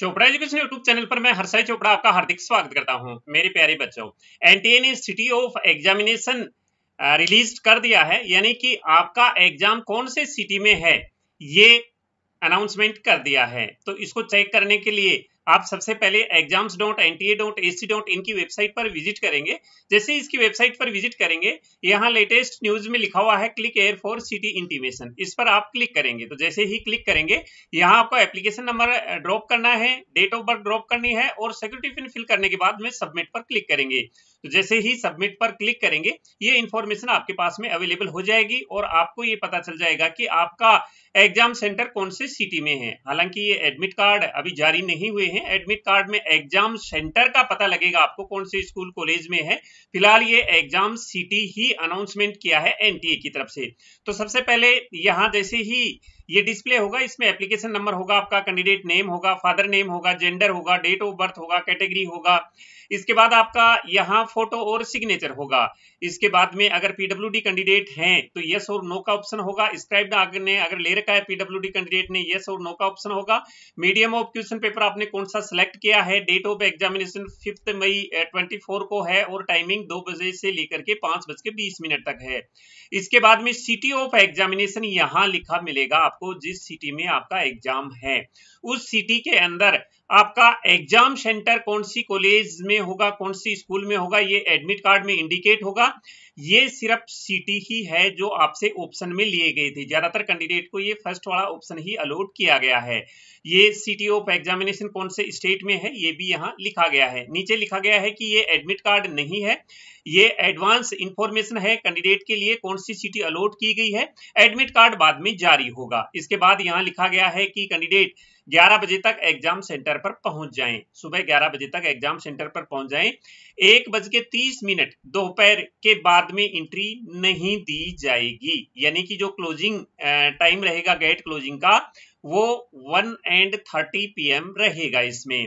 Chopra education YouTube channel पर मैं हर्षय चोपड़ा आपका हार्दिक स्वागत करता हूं मेरे प्यारे बच्चों एनटीए ने सिटी ऑफ एग्जामिनेशन रिलीज कर दिया है यानी कि आपका एग्जाम कौन से सिटी में है ये अनाउंसमेंट कर दिया है तो इसको चेक करने के लिए आप सबसे पहले exams dot N T A dot A C dot इनकी वेबसाइट पर विजिट करेंगे जैसे इसकी वेबसाइट पर विजिट करेंगे यहाँ लेटेस्ट न्यूज में लिखा हुआ है click here for city intimation इस पर आप क्लिक करेंगे तो जैसे ही क्लिक करेंगे यहाँ आपको एप्लीकेशन नंबर ड्रॉप करना है डेट ऑफ बर्थ ड्रॉप करनी है और सिक्योरिटी पिन फिल करने के बाद में सबमिट पर क्लिक करेंगे तो जैसे ही सबमिट पर क्लिक करेंगे ये इन्फॉर्मेशन आपके पास में अवेलेबल हो जाएगी और आपको ये पता चल जाएगा कि आपका एग्जाम सेंटर कौन से सिटी में है हालांकि ये एडमिट कार्ड अभी जारी नहीं हुए हैं एडमिट कार्ड में एग्जाम सेंटर का पता लगेगा आपको कौन से स्कूल कॉलेज में है फिलहाल ये एग्जाम सिटी ही अनाउंसमेंट किया है एनटीए की तरफ से तो सबसे पहले यहाँ जैसे ही ये डिस्प्ले होगा इसमें एप्लीकेशन नंबर होगा आपका कैंडिडेट नेम होगा फादर नेम होगा जेंडर होगा डेट ऑफ बर्थ होगा कैटेगरी होगा इसके बाद आपका यहाँ फोटो और सिग्नेचर होगा इसके बाद में अगर पीडब्ल्यू कैंडिडेट हैं तो यस और नो का ऑप्शन होगा स्क्राइब ने अगर ले रखा है पीडब्ल्यू कैंडिडेट ने यस और नो का ऑप्शन होगा मीडियम ऑफ क्वेश्चन पेपर आपने कौन सा सिलेक्ट किया है date of examination fifth May twenty eh, को है और टाइमिंग दो बजे से लेकर के पांच बज के बीस मिनट तक है इसके बाद में सिटी ऑफ एग्जामिनेशन यहाँ लिखा मिलेगा आपको जिस सिटी में आपका एग्जाम है उस सिटी के अंदर आपका एग्जाम सेंटर कौन सी कॉलेज में में होगा कौन सी स्कूल में होगा ये एडमिट कार्ड में इंडिकेट होगा ये सिर्फ सिटी ही है जो आपसे ऑप्शन में लिए गए थे ज्यादातर कैंडिडेट को ये फर्स्ट वाला ऑप्शन ही अलॉट किया गया है ये सिटी ऑफ एग्जामिनेशन कौन से स्टेट में है ये भी यहाँ लिखा गया है नीचे लिखा गया है कि ये एडमिट कार्ड नहीं है ये एडवांस इंफॉर्मेशन है कैंडिडेट के लिए कौन सी सिटी अलॉट की गई है एडमिट कार्ड बाद में जारी होगा इसके बाद यहाँ लिखा गया है कि कैंडिडेट 11 बजे तक एग्जाम सेंटर पर पहुंच जाएं सुबह 11 बजे तक एग्जाम सेंटर पर पहुंच जाएं एक बज के तीस मिनट दोपहर के बाद में एंट्री नहीं दी जाएगी यानी कि जो क्लोजिंग टाइम रहेगा गेट क्लोजिंग का वो वन एंड थर्टी पीएम रहेगा इसमें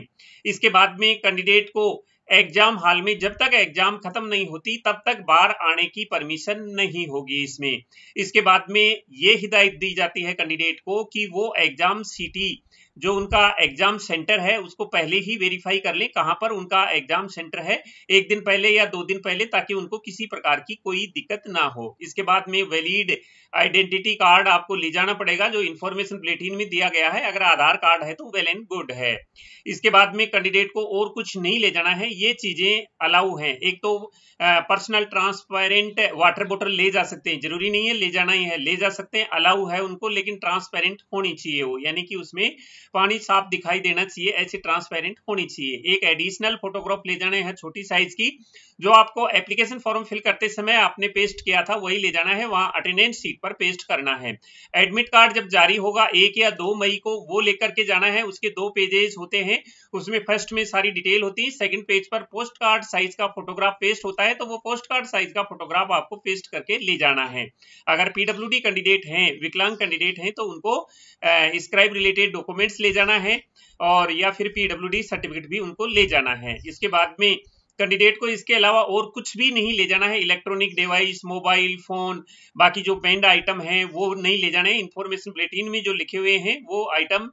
इसके बाद में कैंडिडेट को एग्जाम हाल में जब तक एग्जाम खत्म नहीं होती तब तक बार आने की परमिशन नहीं होगी इसमें इसके बाद में ये हिदायत दी जाती है कैंडिडेट को कि वो एग्जाम सिटी जो उनका एग्जाम सेंटर है उसको पहले ही वेरीफाई कर लें कहां पर उनका एग्जाम सेंटर है एक दिन पहले या दो दिन पहले ताकि उनको किसी प्रकार की कोई दिक्कत ना हो इसके बाद में वैलिड आइडेंटिटी कार्ड आपको ले जाना पड़ेगा जो इन्फॉर्मेशन प्लेटिन में दिया गया है अगर आधार कार्ड है तो वेल एंड गुड है इसके बाद में कैंडिडेट को और कुछ नहीं ले जाना है ये चीजें अलाउ हैं एक तो पर्सनल ट्रांसपेरेंट वाटर बोटल ले जा सकते हैं जरूरी नहीं है ले जाना ही है ले जा सकते हैं अलाउ है उनको लेकिन ट्रांसपेरेंट होनी चाहिए वो यानी कि उसमें पानी साफ दिखाई देना चाहिए ऐसी ट्रांसपेरेंट होनी चाहिए एक एडिशनल फोटोग्राफ ले जाना है छोटी साइज की जो आपको एप्लीकेशन फॉर्म फिल करते समय आपने पेस्ट किया था वही ले जाना है वहां अटेंडेंस सीट पर पेस्ट करना है एडमिट कार्ड जब जारी होगा एक या दो मई को वो लेकर के जाना है उसके दो पेजेस होते हैं उसमें फर्स्ट में सारी डिटेल होती है सेकेंड पेज पर पोस्ट कार्ड साइज का फोटोग्राफ पेस्ट होता है तो वो पोस्ट कार्ड साइज का फोटोग्राफ आपको पेस्ट करके ले जाना है अगर पीडब्ल्यू कैंडिडेट हैं विकलांग कैंडिडेट हैं तो उनको स्क्राइब रिलेटेड डॉक्यूमेंट सर्टिफिकेट्स ले जाना है और या फिर पीडब्ल्यूडी सर्टिफिकेट भी उनको ले जाना है इसके बाद में कैंडिडेट को इसके अलावा और कुछ भी नहीं ले जाना है इलेक्ट्रॉनिक डिवाइस मोबाइल फोन बाकी जो बैंड आइटम हैं वो नहीं ले जाने हैं इंफॉर्मेशन बुलेटिन में जो लिखे हुए हैं वो आइटम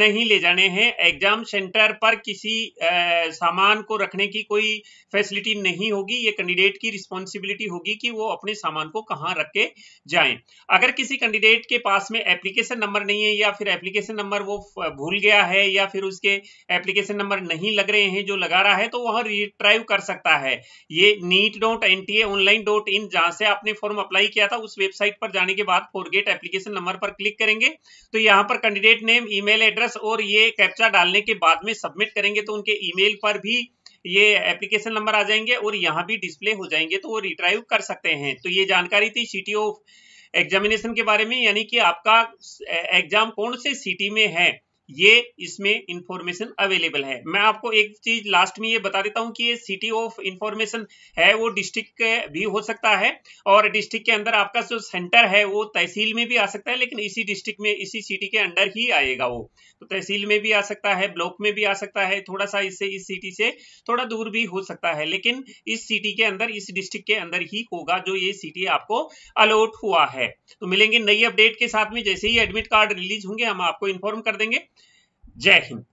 नहीं ले जाने हैं एग्जाम सेंटर पर किसी आ, सामान को रखने की कोई फैसिलिटी नहीं होगी ये कैंडिडेट की रिस्पॉन्सिबिलिटी होगी कि वो अपने सामान को कहाँ रख के जाए अगर किसी कैंडिडेट के पास में एप्लीकेशन नंबर नहीं है या फिर एप्लीकेशन नंबर वो भूल गया है या फिर उसके एप्लीकेशन नंबर नहीं लग रहे हैं जो लगा रहा है तो वहाँ रिट्राइव कर सकता है ये NEET dot N T A online dot in जहां से आपने फॉर्म अप्लाई किया था उस वेबसाइट पर जाने के बाद फोरगेट एप्लीकेशन नंबर पर क्लिक करेंगे तो यहाँ पर कैंडिडेट नेम ईमेल एड्रेस और ये कैप्चा डालने के बाद में सबमिट करेंगे तो उनके ईमेल पर भी ये एप्लीकेशन नंबर आ जाएंगे और यहाँ भी डिस्प्ले हो जाएंगे तो वो रिट्राइव कर सकते हैं तो ये जानकारी थी सी ऑफ एग्जामिनेशन के बारे में यानी कि आपका एग्जाम कौन से सिटी में है ये इसमें इंफॉर्मेशन अवेलेबल है मैं आपको एक चीज लास्ट में ये बता देता हूँ कि ये सिटी ऑफ इंफॉर्मेशन है वो डिस्ट्रिक्ट भी हो सकता है और डिस्ट्रिक्ट के अंदर आपका जो सेंटर है वो तहसील में भी आ सकता है लेकिन इसी डिस्ट्रिक्ट में इसी सिटी के अंडर ही आएगा वो तो तहसील में भी आ सकता है ब्लॉक में भी आ सकता है थोड़ा सा इससे इस सिटी से थोड़ा दूर भी हो सकता है लेकिन इस सिटी के अंदर इस डिस्ट्रिक्ट के अंदर ही होगा जो ये सिटी आपको अलॉट हुआ है तो मिलेंगे नई अपडेट के साथ में जैसे ही एडमिट कार्ड रिलीज होंगे हम आपको इन्फॉर्म कर देंगे Jai